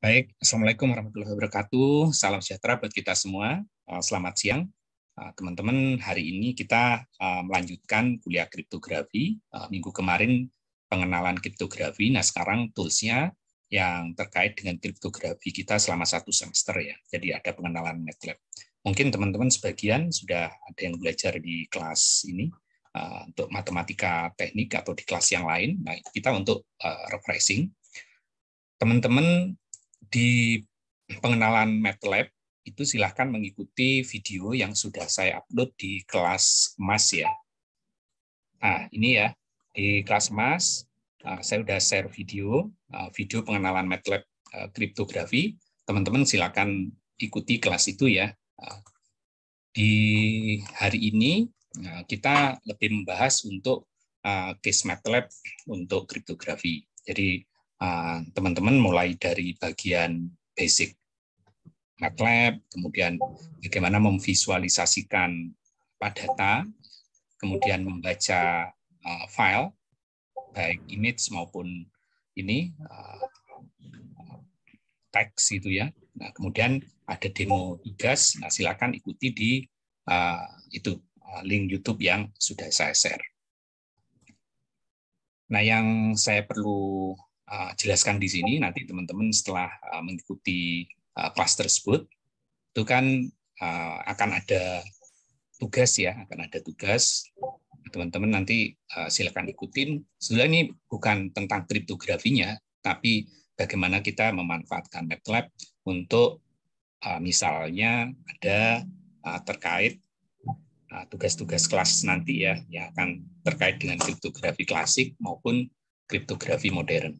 Baik, Assalamualaikum warahmatullahi wabarakatuh. Salam sejahtera buat kita semua. Eh, selamat siang. Eh, teman-teman, hari ini kita eh, melanjutkan kuliah kriptografi. Minggu kemarin pengenalan kriptografi. Nah, sekarang toolsnya yang terkait dengan kriptografi kita selama satu semester ya. Jadi ada pengenalan MATLAB. Mungkin teman-teman sebagian sudah ada yang belajar di kelas ini untuk matematika teknik atau di kelas yang lain. Nah, kita untuk refreshing teman-teman di pengenalan MATLAB itu silahkan mengikuti video yang sudah saya upload di kelas emas ya. Nah, ini ya, di kelas emas nah, saya sudah share video, nah, video pengenalan MATLAB eh, kriptografi. Teman-teman silahkan ikuti kelas itu ya. Nah, di hari ini kita lebih membahas untuk eh, case MATLAB untuk kriptografi. Jadi Ah, teman-teman mulai dari bagian basic MATLAB, kemudian bagaimana memvisualisasikan data, kemudian membaca uh, file, baik image maupun ini, uh, teks itu ya. Nah, kemudian ada demo tugas, nah silakan ikuti di uh, itu link YouTube yang sudah saya share. Nah, yang saya perlu Ah, jelaskan di sini nanti teman-teman setelah ah, mengikuti ah, kelas tersebut itu kan akan ada tugas ya akan ada tugas teman-teman nanti silakan ikutin sebenarnya ini bukan tentang kriptografinya tapi bagaimana kita memanfaatkan MATLAB untuk misalnya ada terkait tugas-tugas kelas nanti ya yang akan terkait dengan kriptografi klasik maupun kriptografi modern.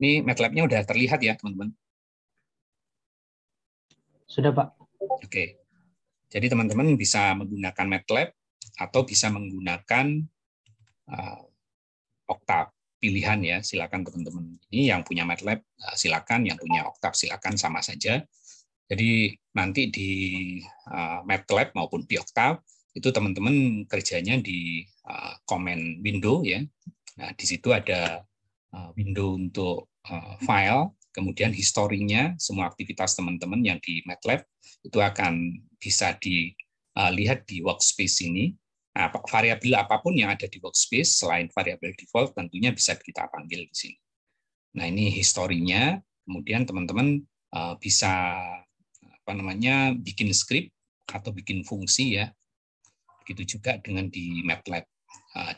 Ini MATLAB-nya udah terlihat ya, teman-teman. Sudah, Pak. Oke. Jadi teman-teman bisa menggunakan MATLAB atau bisa menggunakan uh, eh, Octave pilihan ya silakan teman-teman ini yang punya MATLAB eh, silakan yang punya Octave silakan sama saja jadi nanti di uh, MATLAB maupun di Octave itu teman-teman kerjanya di uh, komen window ya nah di situ ada uh, window untuk Eh, file, kemudian historinya, semua aktivitas teman-teman yang di MATLAB itu akan bisa dilihat eh, di workspace ini. Nah, variabel apapun yang ada di workspace selain variabel default tentunya bisa kita panggil di sini. Nah, ini historinya. Kemudian teman-teman eh, bisa apa namanya bikin script atau bikin fungsi ya. Begitu juga dengan di MATLAB.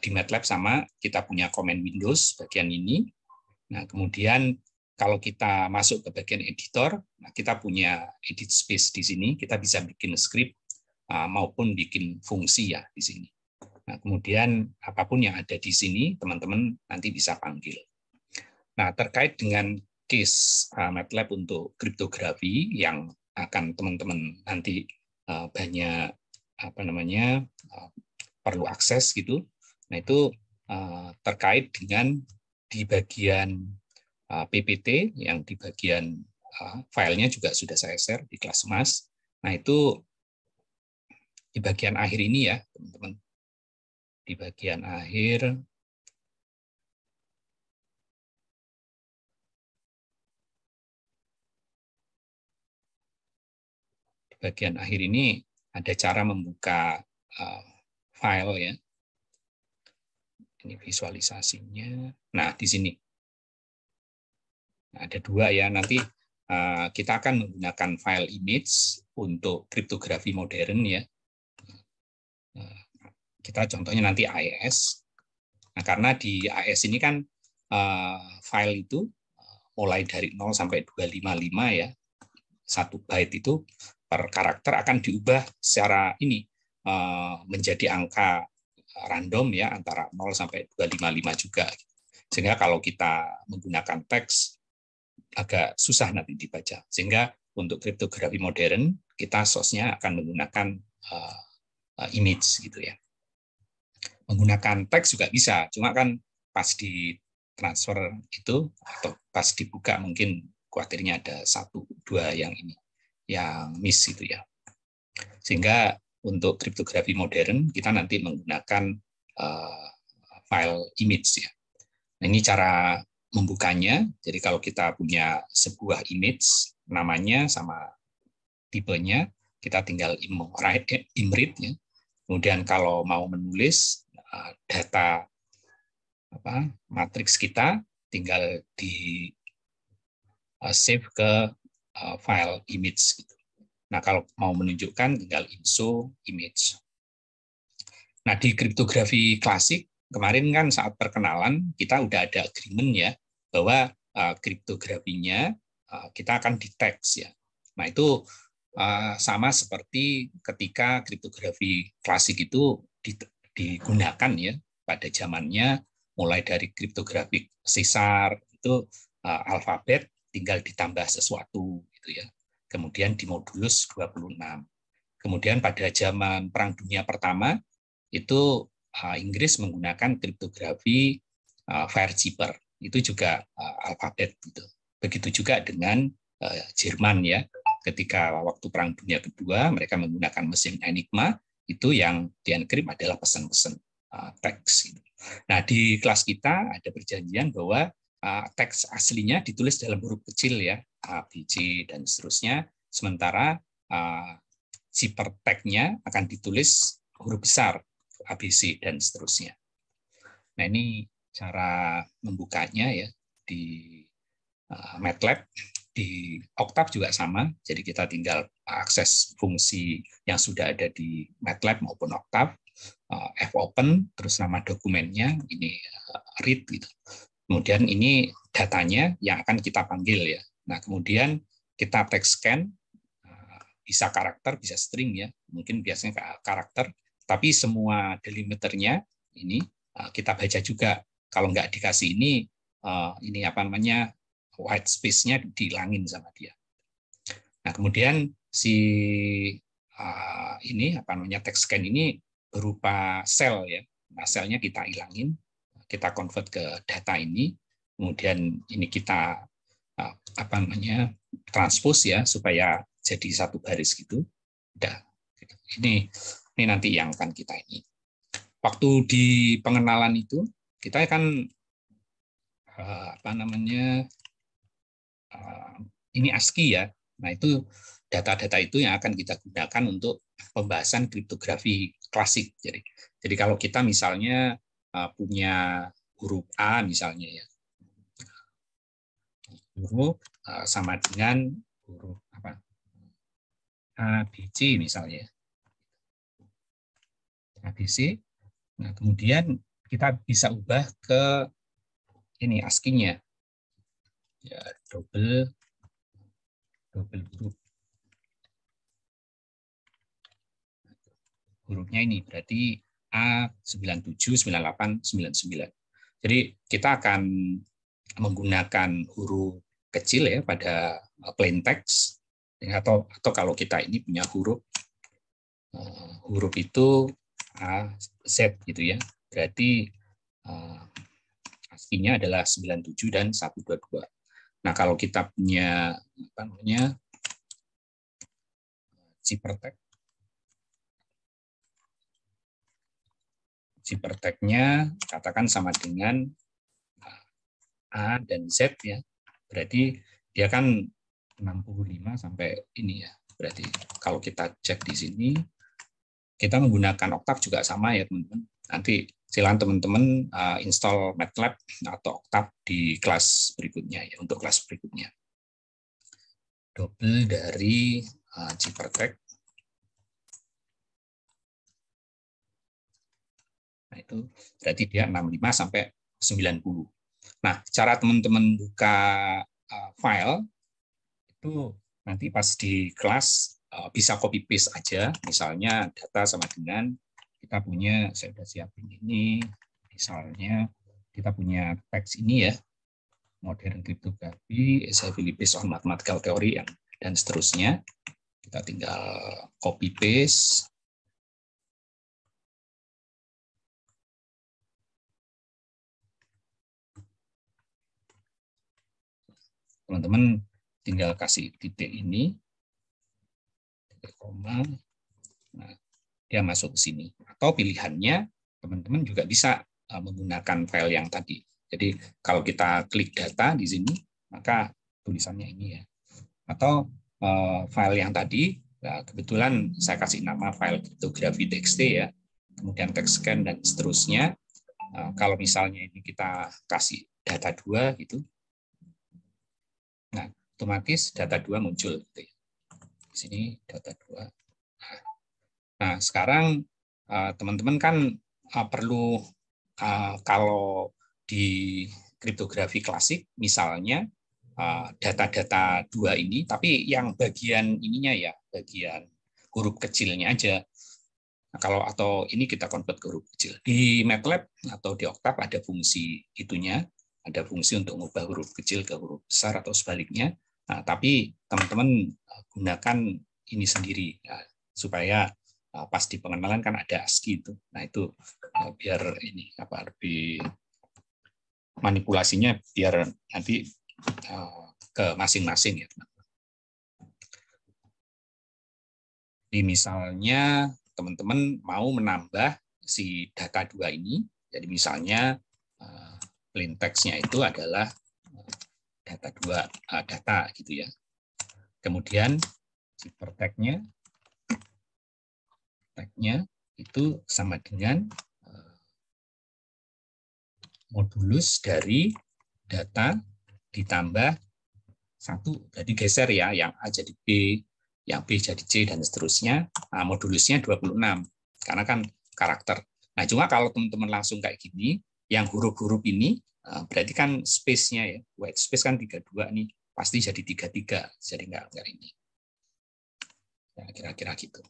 Di MATLAB sama kita punya command Windows bagian ini. Nah, kemudian kalau kita masuk ke bagian editor, nah kita punya edit space di sini, kita bisa bikin script ah, maupun bikin fungsi ya di sini. Nah, kemudian apapun yang ada di sini, teman-teman nanti bisa panggil. Nah, terkait dengan case ah, MATLAB untuk kriptografi yang akan teman-teman nanti ah, banyak apa namanya perlu akses gitu. Nah, itu terkait dengan di bagian uh, PPT yang di bagian uh, filenya juga sudah saya share di kelas Mas. Nah itu di bagian akhir ini ya teman-teman. Di bagian akhir di bagian akhir ini ada cara membuka uh, file ya ini visualisasinya. Nah, di sini. Nah, ada dua ya. Nanti eh, kita akan menggunakan file image untuk kriptografi modern ya. Eh, kita contohnya nanti AES. Nah, karena di AES ini kan eh, file itu mulai dari 0 sampai 255 ya. Satu byte itu per karakter akan diubah secara ini menjadi angka random ya antara 0 sampai 255 juga. Sehingga kalau kita menggunakan teks agak susah nanti dibaca. Sehingga untuk kriptografi modern kita sosnya akan menggunakan uh, image gitu ya. Menggunakan teks juga bisa, cuma kan pas di transfer itu atau pas dibuka mungkin khawatirnya ada satu dua yang ini yang miss itu ya. Sehingga untuk kriptografi modern kita nanti menggunakan uh, file image ya. Nah, ini cara membukanya. Jadi kalau kita punya sebuah image, namanya sama tipenya, kita tinggal imrit eh, ya. Kemudian kalau mau menulis uh, data apa matriks kita tinggal di uh, save ke uh, file image gitu. Nah, kalau mau menunjukkan tinggal ISO image. Nah, di kriptografi klasik kemarin kan saat perkenalan kita udah ada agreement ya bahwa uh, kriptografinya uh, kita akan deteksi ya. Nah, itu uh, sama seperti ketika kriptografi klasik itu digunakan ya pada zamannya mulai dari kriptografi sesar itu uh, alfabet tinggal ditambah sesuatu gitu ya kemudian di modulus 26. Kemudian pada zaman Perang Dunia Pertama, itu uh, Inggris menggunakan kriptografi uh, eh, chipper, itu juga uh, alfabet. Gitu. Begitu juga dengan uh, Jerman ya, ketika waktu Perang Dunia Kedua, mereka menggunakan mesin Enigma, itu yang dienkrip adalah pesan-pesan uh, teks. Gitu. Nah, di kelas kita ada perjanjian bahwa Ah, teks aslinya ditulis dalam huruf kecil ya A, B, C dan seterusnya. Sementara ah, zipper tag-nya akan ditulis huruf besar ABC dan seterusnya. Nah ini cara membukanya ya di ah, MATLAB di Octave juga sama. Jadi kita tinggal akses fungsi yang sudah ada di MATLAB maupun Octave, F open, terus nama dokumennya ini read gitu. Kemudian ini datanya yang akan kita panggil ya. Nah, kemudian kita text scan eh, bisa karakter, bisa string ya. Mungkin biasanya karakter, tapi semua delimiternya ini eh, kita baca juga. Kalau nggak dikasih ini eh, ini apa namanya? white space-nya dihilangin sama dia. Nah, kemudian si ini apa namanya text scan ini berupa sel ya. Nah, selnya kita hilangin kita convert ke data ini, kemudian ini kita uh, apa namanya transpose ya supaya jadi satu baris gitu. Udah. Gitu. Ini ini nanti yang akan kita ini. Waktu di pengenalan itu kita akan uh, apa namanya uh, ini ASCII ya. Nah itu data-data itu yang akan kita gunakan untuk pembahasan kriptografi klasik. Jadi, jadi kalau kita misalnya Eh, punya huruf A misalnya ya. Huruf eh, sama dengan huruf apa? A, eh, B, C misalnya. A, nah, B, C. Nah, kemudian kita bisa ubah ke ini ascii nya Ya, double double huruf. Hurufnya ini berarti A, 97, 98, 99. Jadi kita akan menggunakan huruf kecil ya pada uh, plain text ya, atau atau kalau kita ini punya huruf uh, huruf itu A Z gitu ya. Berarti uh, aslinya adalah 97 dan 122. Nah, kalau kita punya apa namanya Cipertek uh, Ciperteknya katakan sama dengan uh, A dan Z ya. Berarti dia kan 65 sampai ini ya. Berarti kalau kita cek di sini, kita menggunakan Octave juga sama ya teman-teman. Nanti silakan teman-teman uh, install MATLAB atau Octave di kelas berikutnya ya, untuk kelas berikutnya. Double dari Cipertek. Uh, Nah, itu berarti dia 65 sampai 90. Nah, cara teman-teman buka uh, file itu nanti pas di kelas uh, bisa copy paste aja, misalnya data sama dengan kita punya saya sudah siapin ini, misalnya kita punya teks ini ya, modern kriptografi, is heavily based on mathematical theory dan seterusnya. Kita tinggal copy paste teman-teman tinggal kasih titik ini, titik koma, nah, dia masuk ke sini. Atau pilihannya, teman-teman juga bisa eh, menggunakan file yang tadi. Jadi kalau kita klik data di sini, maka tulisannya ini ya. Atau uh, file yang tadi, nah kebetulan saya kasih nama file kriptografi txt ya, kemudian text scan dan seterusnya. Uh, kalau misalnya ini kita kasih data dua gitu, Nah, otomatis data dua muncul. Gitu ya. Di sini data dua. Nah, nah sekarang eh, teman-teman kan eh, perlu eh, kalau di kriptografi klasik misalnya data-data dua ini, tapi yang bagian ininya ya, bagian huruf kecilnya aja. Nah, kalau atau ini kita convert ke huruf kecil. Di MATLAB atau di Octave ada fungsi itunya, ada fungsi untuk mengubah huruf kecil ke huruf besar atau sebaliknya. Nah, tapi teman-teman eh, gunakan ini sendiri ya, supaya uh, pas di pengenalan kan ada ASCII itu. Nah, itu uh, biar ini apa lebih manipulasinya biar nanti uh, ke masing-masing ya, teman Jadi misalnya teman-teman mau menambah si data dua ini, jadi misalnya uh, plain text-nya itu adalah eh, data dua uh, data gitu ya. Kemudian zipper tag-nya tag-nya itu sama dengan eh, modulus dari data ditambah satu jadi geser ya yang A jadi B yang B jadi C dan seterusnya nah, modulusnya 26 karena kan karakter nah cuma kalau teman-teman langsung kayak gini yang huruf-huruf ini eh, berarti kan space-nya ya white space kan tiga dua nih pasti jadi tiga tiga jadi enggak enggak ini ya, kira-kira gitu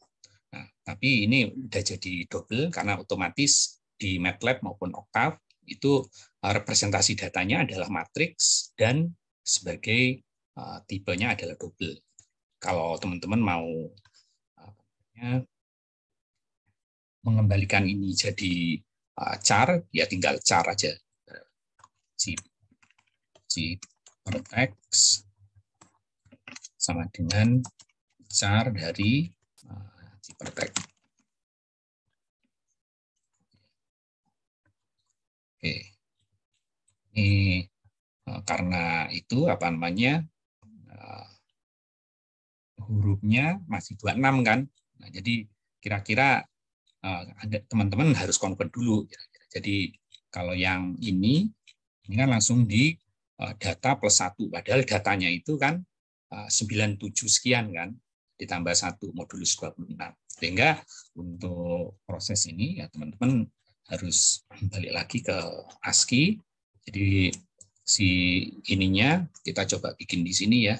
nah, tapi ini udah jadi double karena otomatis di MATLAB maupun Octave itu eh, representasi datanya adalah matriks dan sebagai uh, tipenya adalah double kalau teman-teman mau uh, mengembalikan ini jadi Ah, char, ya tinggal char aja. si si per X sama dengan char dari si ah, per Oke. Ini ah, karena itu apa namanya hurufnya masih 26 kan. Nah, jadi kira-kira Eh, teman-teman harus convert dulu. Jadi kalau yang ini, ini kan langsung di eh, data plus satu. Padahal datanya itu kan 97 eh, sekian kan, ditambah satu modulus 26. Sehingga untuk proses ini ya teman-teman harus balik lagi ke ASCII. Jadi si ininya kita coba bikin di sini ya.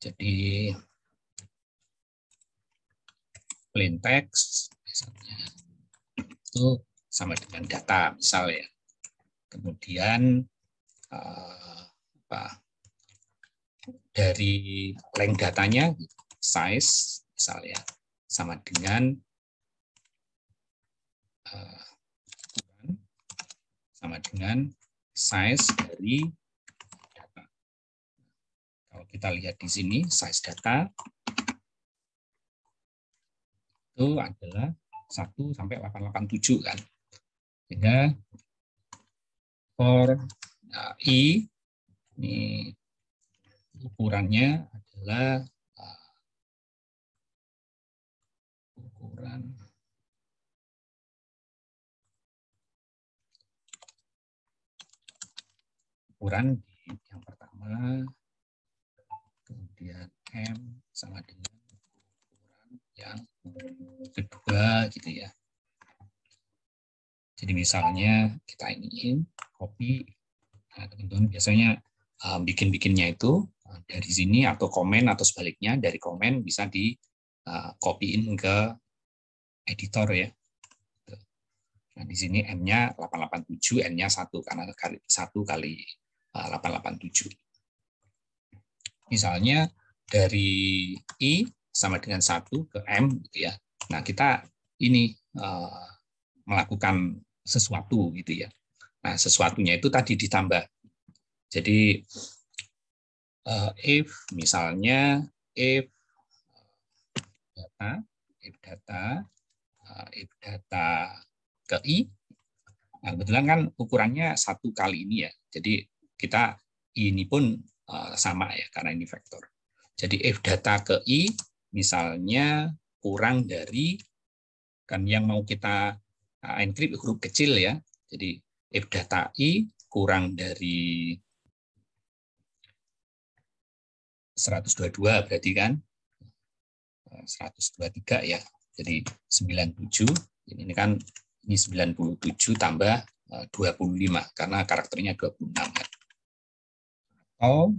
Jadi plain text misalnya itu sama dengan data misalnya kemudian eh, apa, dari length datanya size misalnya sama dengan eh, sama dengan size dari data. Kalau kita lihat di sini size data itu adalah 1 sampai 887 kan. Sehingga for uh, i ini ukurannya adalah uh, ukuran ukuran yang pertama kemudian m sama dengan ukuran yang kedua gitu ya. Jadi misalnya kita ingin copy, nah, teman-teman biasanya uh, bikin-bikinnya itu eh, dari sini atau komen atau sebaliknya dari komen bisa di uh, copyin ke editor ya. Nah, di sini M-nya 887, N-nya satu karena satu kali 887. Misalnya dari I sama dengan satu ke m gitu ya nah kita ini eh, melakukan sesuatu gitu ya nah sesuatunya itu tadi ditambah jadi eh, if misalnya if data if data eh, if data ke i nah kebetulan kan ukurannya satu kali ini ya jadi kita ini pun sama ya karena ini vektor jadi if data ke i Misalnya kurang dari kan yang mau kita uh, encrypt huruf kecil ya. Jadi if data i kurang dari 122 berarti kan 123 uh, ya. Jadi 97. ini kan ini 97 tambah 25 uh, karena karakternya 26 kan. Ya. Atau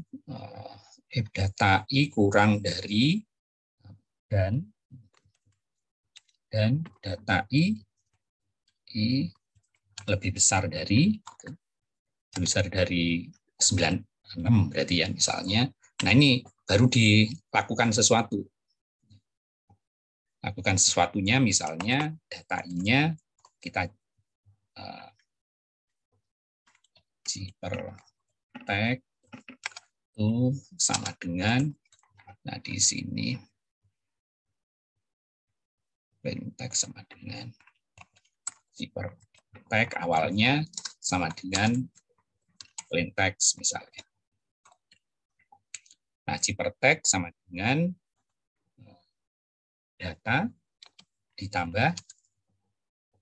if data i kurang dari dan dan data i i lebih besar dari lebih besar dari 96 berarti ya misalnya. Nah, ini baru dilakukan sesuatu. Lakukan sesuatunya misalnya data i-nya kita uh, per tag itu sama dengan nah di sini plain text sama dengan zipper tag awalnya sama dengan plain text misalnya. Nah, zipper tag sama dengan eh, data ditambah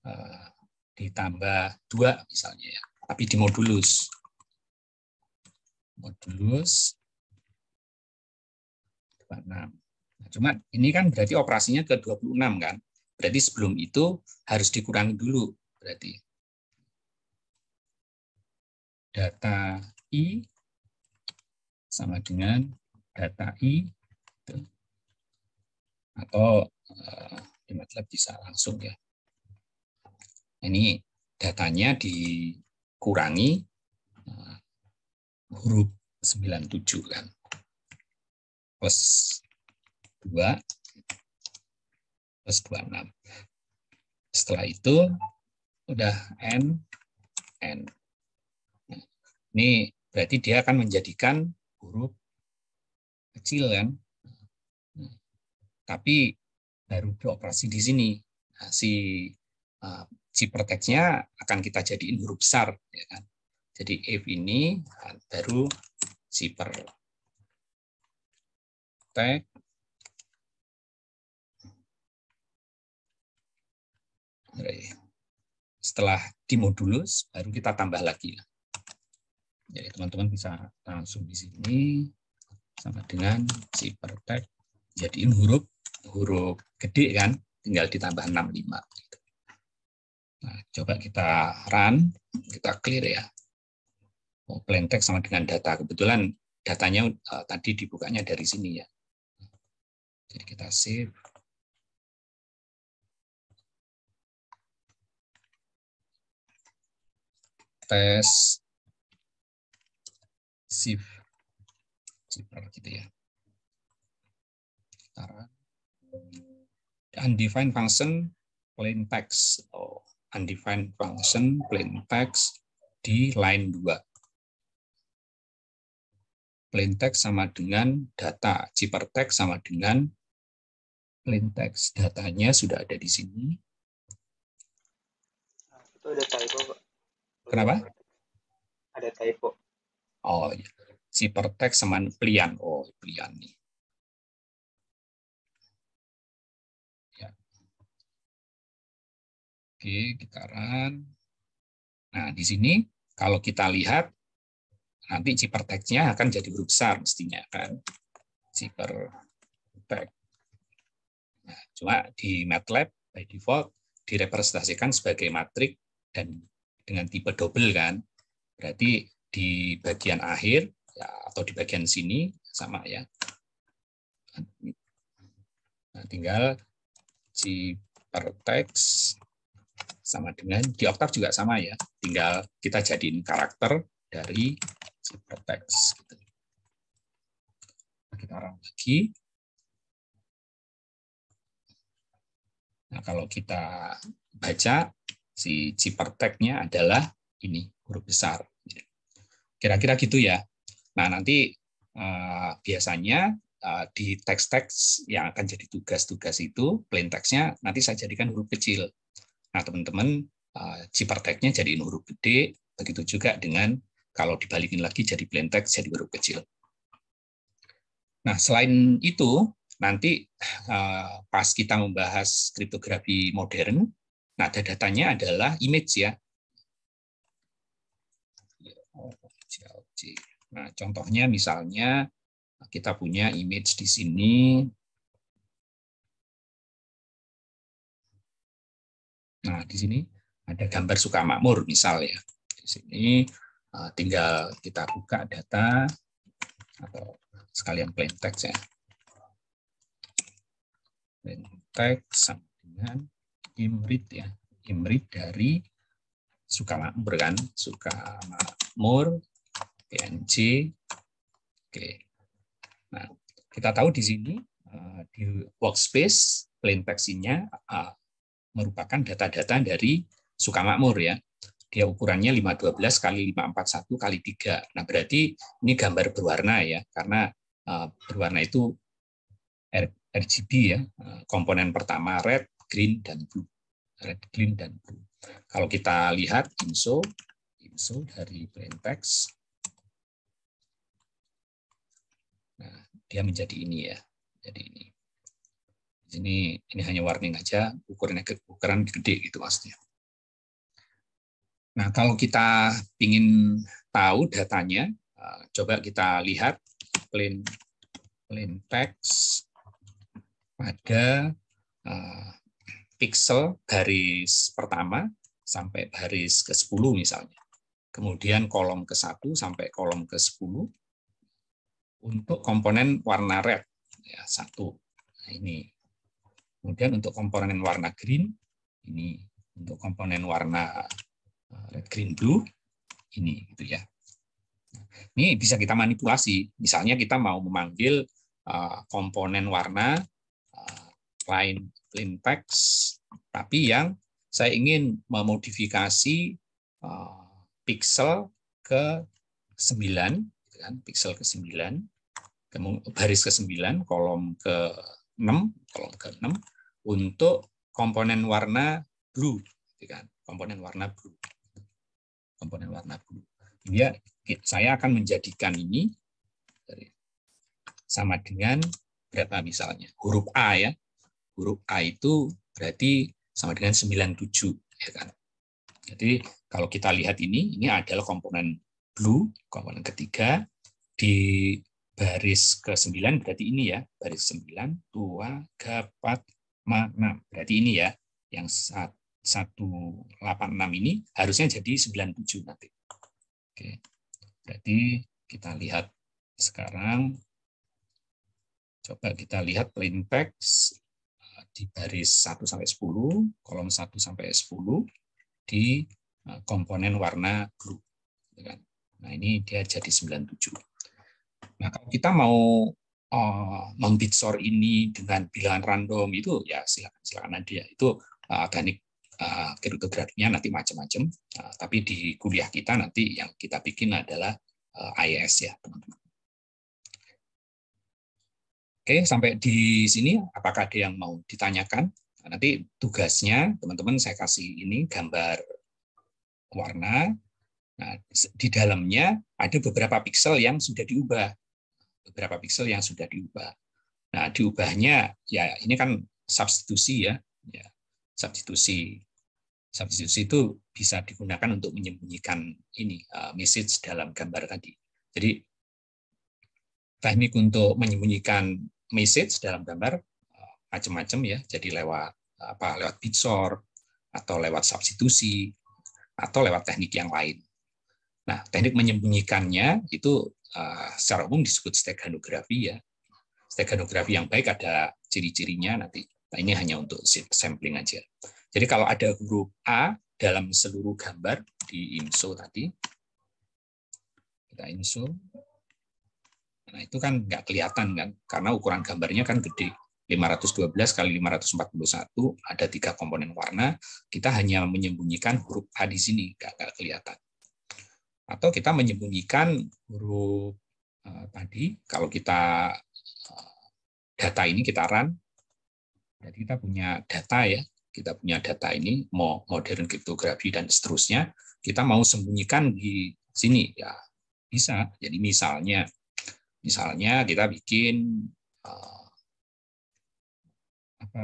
eh, ditambah dua misalnya ya, tapi di modulus. Modulus 26. Nah, cuma ini kan berarti operasinya ke 26 kan? Berarti sebelum itu harus dikurangi dulu. Berarti data I sama dengan data I gitu. atau di eh, MATLAB bisa langsung ya. Ini datanya dikurangi eh, huruf 97 kan. Plus 2 plus 26. Setelah itu udah n n. Nah, ini berarti dia akan menjadikan huruf kecil kan. Nah, tapi baru beroperasi di sini. Nah, si uh, akan kita jadiin huruf besar ya kan. Jadi if ini baru ciper tag Iya. Setelah dimodulus, baru kita tambah lagi. Jadi teman-teman bisa langsung di sini sama dengan si perfect jadiin huruf huruf gede kan tinggal ditambah 65 nah coba kita run kita clear ya oh, plain text sama dengan data kebetulan datanya uh, tadi dibukanya dari sini ya jadi kita save tes shift zipper gitu ya. undefined function plain text. Oh, undefined function plain text di line 2 plain text sama dengan data, zipper text sama dengan plain text. Datanya sudah ada di sini. itu ada typo, Kenapa? Ada typo. Oh, iya. Cipertek sama plian. Oh, plian nih. Ya. Oke, run. Nah, di sini kalau kita lihat nanti ciperteknya akan jadi huruf besar mestinya kan. Cipertek. Nah, cuma di MATLAB by default direpresentasikan sebagai matrik dan dengan tipe double kan. Berarti di bagian akhir ya, atau di bagian sini sama ya. Nah, tinggal si teks sama dengan di oktav juga sama ya. Tinggal kita jadiin karakter dari si teks Gitu. Kita orang lagi. Nah, kalau kita baca si ciperteknya adalah ini huruf besar. Kira-kira gitu ya. Nah nanti uh, biasanya uh, di teks-teks yang akan jadi tugas-tugas itu plain text-nya nanti saya jadikan huruf kecil. Nah teman-teman uh, eh, ciperteknya jadi huruf gede. Begitu juga dengan kalau dibalikin lagi jadi plain text jadi huruf kecil. Nah selain itu nanti pas kita membahas kriptografi modern Nah, datanya adalah image ya. Nah, contohnya misalnya kita punya image di sini. Nah, di sini ada gambar suka makmur misalnya. Di sini eh, tinggal kita buka data atau sekalian plain text ya. Plain text sama dengan Imrit ya. Imrit dari Sukamakmur kan. Sukamakmur, png Oke. Nah, kita tahu di sini eh, di workspace plain textnya eh, merupakan data-data dari Sukamakmur ya. Dia ukurannya 512 kali 541 kali 3. Nah, berarti ini gambar berwarna ya, karena eh, berwarna itu RGB ya, komponen pertama red, green, dan blue. Red, green, dan blue. Kalau kita lihat INSO, INSO dari packs, nah, dia menjadi ini ya, jadi ini. Ini ini hanya warning aja, ukurannya ukuran gede gitu maksudnya. Nah, kalau kita ingin tahu datanya, eh, coba kita lihat plain plain text pada eh, pixel garis pertama sampai baris ke-10 misalnya. Kemudian kolom ke-1 sampai kolom ke-10 untuk komponen warna red ya, satu. Nah, ini. Kemudian untuk komponen warna green ini untuk komponen warna eh, red green blue ini gitu ya. Ini bisa kita manipulasi. Misalnya kita mau memanggil eh, komponen warna eh, lain Text, tapi yang saya ingin memodifikasi uh, pixel ke 9, kan, pixel ke 9, ke baris ke 9, kolom ke 6, kolom ke 6, untuk komponen warna blue, gitu kan, komponen warna blue. Komponen warna blue. Dia, saya akan menjadikan ini sama dengan berapa misalnya, huruf A ya, huruf A itu berarti sama dengan 97. Ya kan? Jadi kalau kita lihat ini, ini adalah komponen blue, komponen ketiga, di baris ke-9 berarti ini ya, baris 9, tua, gapat, makna. Berarti ini ya, yang 186 ini harusnya jadi 97 nanti. Oke. Berarti kita lihat sekarang. Coba kita lihat plain text di baris 1 sampai 10, kolom 1 sampai 10 di eh, komponen warna grup. Gitu kan. Nah, ini dia jadi 97. Nah, kalau kita mau oh, membitsor ini dengan bilangan random itu ya silakan silakan aja itu uh, organik uh, nanti macam-macam. Uh, tapi di kuliah kita nanti yang kita bikin adalah uh, IS ya, teman-teman. Oke, sampai di sini apakah ada yang mau ditanyakan? Nah, nanti tugasnya teman-teman saya kasih ini gambar warna. Nah, di dalamnya ada beberapa piksel yang sudah diubah. Beberapa piksel yang sudah diubah. Nah, diubahnya ya ini kan substitusi ya. ya substitusi. Substitusi itu bisa digunakan untuk menyembunyikan ini uh, message dalam gambar tadi. Jadi teknik untuk menyembunyikan message dalam gambar eh, macam-macam ya. Jadi lewat apa lewat picture atau lewat substitusi atau lewat teknik yang lain. Nah, teknik menyembunyikannya itu uh, secara umum disebut steganografi ya. Steganografi yang baik ada ciri-cirinya nanti. Nah, ini hanya untuk sampling aja. Jadi kalau ada huruf A dalam seluruh gambar di IMSO tadi, kita insul, Nah, itu kan nggak kelihatan kan, karena ukuran gambarnya kan gede. 512 kali 541 ada tiga komponen warna. Kita hanya menyembunyikan huruf A di sini, nggak, nggak kelihatan. Atau kita menyembunyikan huruf uh, tadi. Kalau kita eh, data ini kita run, jadi kita punya data ya, kita punya data ini mau modern kriptografi dan seterusnya. Kita mau sembunyikan di sini ya bisa. Jadi misalnya Misalnya kita bikin eh, apa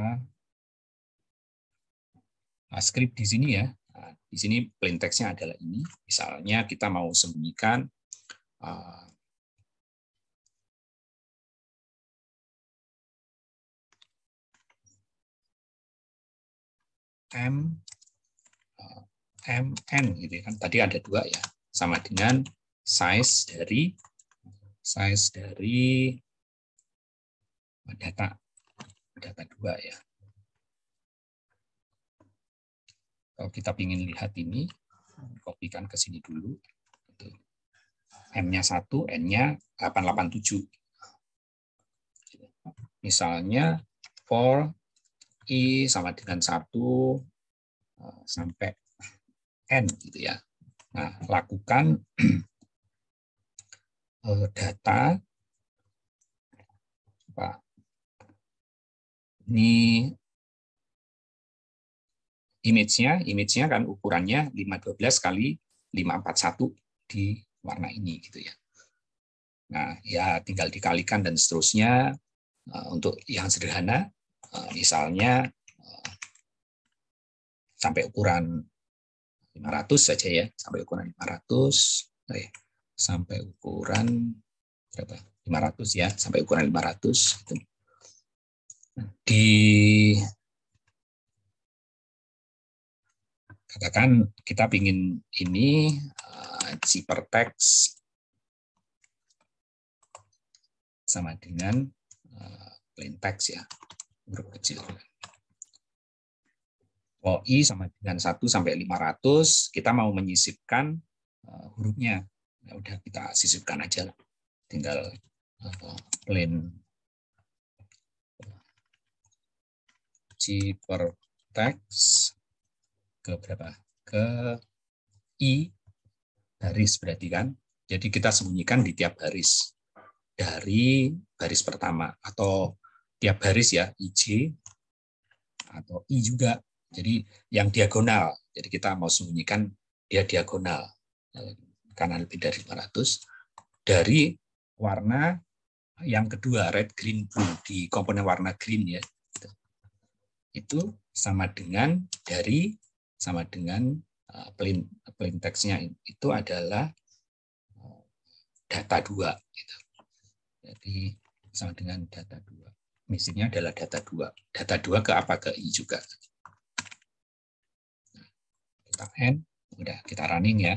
nah, script di sini ya. Nah, di sini plain text adalah ini. Misalnya kita mau sembunyikan uh, M uh, MN gitu ya kan. Tadi ada dua ya, sama dengan size dari size dari data data dua ya. Kalau kita ingin lihat ini, kopikan ke sini dulu. M-nya 1, N-nya 887. Misalnya for I sama dengan satu eh, sampai N gitu ya. Nah, lakukan Eh, data. Pak, Ini image-nya, image-nya kan ukurannya 512 kali 541 di warna ini gitu ya. Nah, ya tinggal dikalikan dan seterusnya eh, untuk yang sederhana eh, misalnya sampai ukuran 500 saja ya, sampai ukuran 500. ratus sampai ukuran berapa? 500 ya, sampai ukuran 500 gitu. Nah, di katakan kita pingin ini uh, eh, hypertext sama dengan uh, plain text ya, huruf kecil. OI sama dengan 1 sampai 500, kita mau menyisipkan eh, hurufnya ya udah kita sisipkan aja lah tinggal apa plan per teks ke berapa? Ke i baris berarti kan. Jadi kita sembunyikan di tiap baris. Dari baris pertama atau tiap baris ya IJ atau I juga. Jadi yang diagonal. Jadi kita mau sembunyikan dia diagonal karena lebih dari 500 dari warna yang kedua red green blue di komponen warna green ya itu sama dengan dari sama dengan uh, plain plain itu adalah eh, data dua gitu. jadi sama dengan data dua misinya adalah data dua data dua ke apa ke i juga nah, kita n udah kita running ya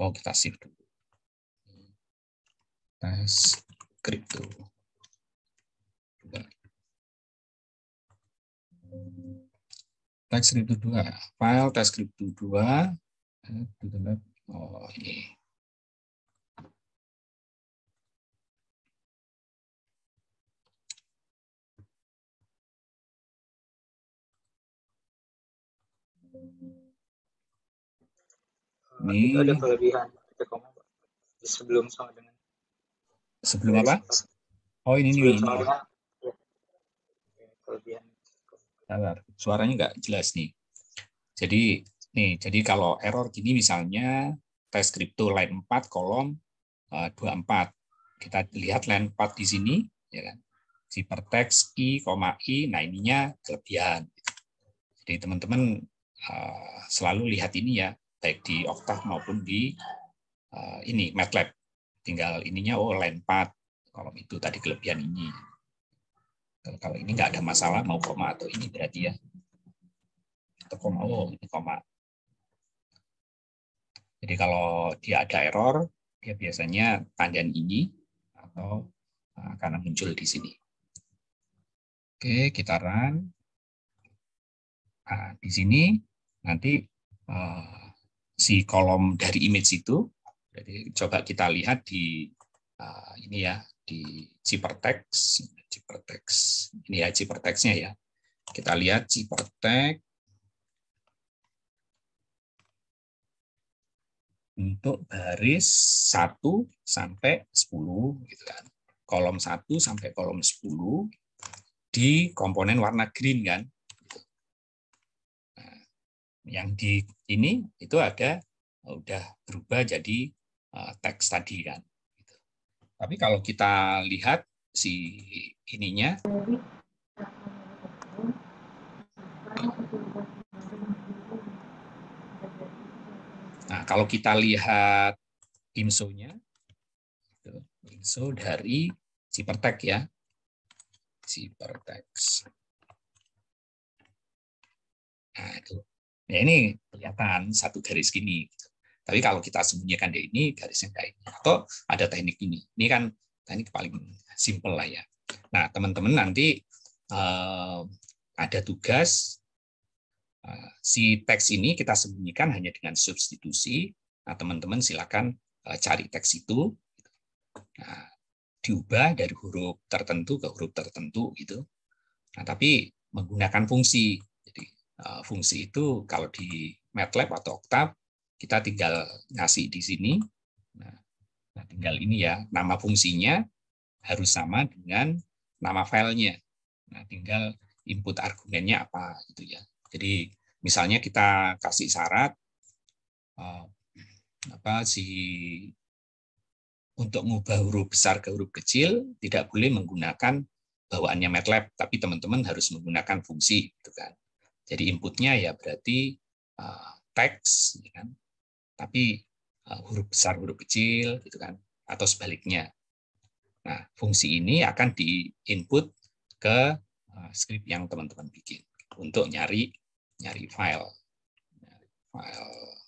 Oh, kita save dulu. Tes kripto. Tes kripto 2. File tes kripto 2. Eh, oh, ini. Yeah. Nih. Itu ada kelebihan sebelum sama dengan. Sebelum apa? Oh ini nih. Sebelum sama dengan. Ya. Kelebihan. Sabar, suaranya nggak jelas nih. Jadi nih, jadi kalau error gini misalnya tes kripto line 4 kolom uh, eh, 24. Kita lihat line 4 di sini, ya kan? Cipertex i, i, nah ininya kelebihan. Jadi teman-teman uh, selalu lihat ini ya, baik di Okta maupun di uh, ini MATLAB. Tinggal ininya oh lempat kalau itu tadi kelebihan ini. Kalau, ini nggak ada masalah mau koma atau ini berarti ya. Atau koma oh ini koma. Jadi kalau dia ada error, dia biasanya tandaan ini atau eh, karena muncul di sini. Oke, kita run. Nah, di sini nanti uh, si kolom dari image itu. Jadi coba kita lihat di uh, ini ya di Cipertex, Cipertex ini ya Cipertexnya ya. Kita lihat Cipertex untuk baris 1 sampai 10 gitu kan. Kolom 1 sampai kolom 10 di komponen warna green kan yang di ini itu ada oh, udah berubah jadi eh, teks tadi kan. Gitu. Tapi kalau kita lihat si ininya Nah, kalau kita lihat IMSO-nya, IMSO gitu, dari pertek ya. Cipertek. Nah, itu. Ya ini kelihatan satu garis gini. Gitu. Tapi kalau kita sembunyikan di ini, garisnya kayak ini. Atau ada teknik ini. Ini kan teknik paling simple lah ya. Nah, teman-teman nanti eh, ada tugas eh, si teks ini kita sembunyikan hanya dengan substitusi. Nah, teman-teman silakan eh, cari teks itu. Nah, diubah dari huruf tertentu ke huruf tertentu gitu. Nah, tapi menggunakan fungsi Eh, fungsi itu kalau di MATLAB atau Octave kita tinggal ngasih di sini. Nah, nah, tinggal ini ya, nama fungsinya harus sama dengan nama filenya. Nah, tinggal input argumennya apa gitu ya. Jadi misalnya kita kasih syarat eh, apa si untuk mengubah huruf besar ke huruf kecil tidak boleh menggunakan bawaannya MATLAB, tapi teman-teman harus menggunakan fungsi gitu kan. Jadi inputnya ya berarti uh, teks, ya kan? tapi uh, huruf besar, huruf kecil, gitu kan? atau sebaliknya. Nah, fungsi ini akan diinput ke uh, script yang teman-teman bikin untuk nyari nyari file, nyari file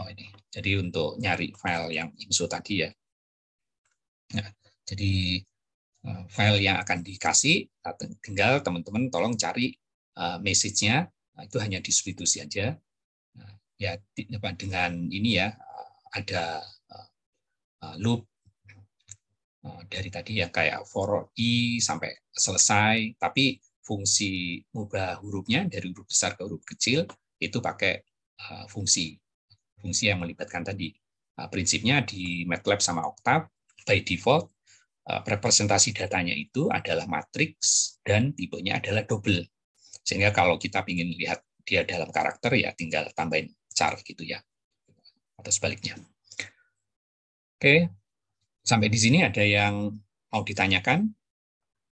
oh ini jadi untuk nyari file yang IMSO tadi ya nah, jadi eh, file yang akan dikasih tinggal teman-teman tolong cari eh, message-nya nah, itu hanya distribusi aja nah, ya dengan ini ya eh, ada loop dari tadi yang kayak for i sampai selesai tapi fungsi mengubah hurufnya dari huruf besar ke huruf kecil itu pakai Eh, fungsi. Fungsi yang melibatkan tadi. Eh, prinsipnya di MATLAB sama Octave, by default, eh, representasi datanya itu adalah matriks dan tipenya adalah double. Sehingga kalau kita ingin lihat dia dalam karakter, ya tinggal tambahin char gitu ya. Atau sebaliknya. Oke, sampai di sini ada yang mau ditanyakan?